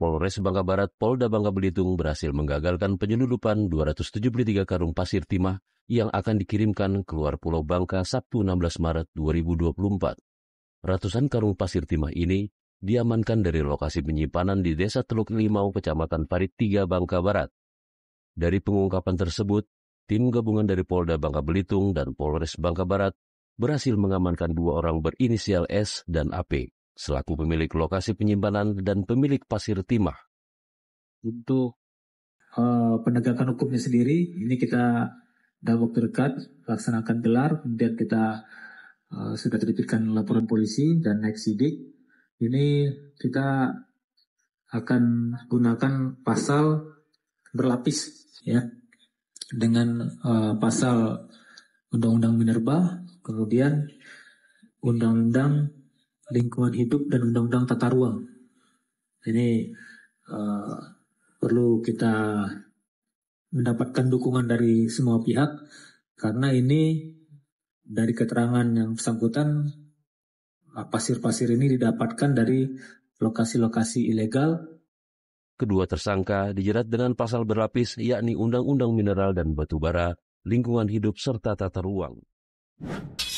Polres Bangka Barat Polda Bangka Belitung berhasil menggagalkan penyelundupan 273 karung pasir timah yang akan dikirimkan keluar Pulau Bangka Sabtu 16 Maret 2024. Ratusan karung pasir timah ini diamankan dari lokasi penyimpanan di Desa Teluk Limau, Kecamatan Parit 3, Bangka Barat. Dari pengungkapan tersebut, tim gabungan dari Polda Bangka Belitung dan Polres Bangka Barat berhasil mengamankan dua orang berinisial S dan AP selaku pemilik lokasi penyimpanan dan pemilik pasir timah. Untuk uh, penegakan hukumnya sendiri, ini kita dalam waktu dekat laksanakan gelar, kemudian kita uh, sudah terbitkan laporan polisi dan naik sidik. Ini kita akan gunakan pasal berlapis ya dengan uh, pasal Undang-Undang Minerba, kemudian Undang-Undang lingkungan hidup dan undang-undang tata ruang. Ini uh, perlu kita mendapatkan dukungan dari semua pihak karena ini dari keterangan yang bersangkutan eh, pasir-pasir ini didapatkan dari lokasi-lokasi ilegal. Kedua tersangka dijerat dengan pasal berlapis yakni Undang-Undang Mineral dan Batubara, Lingkungan Hidup serta Tata Ruang.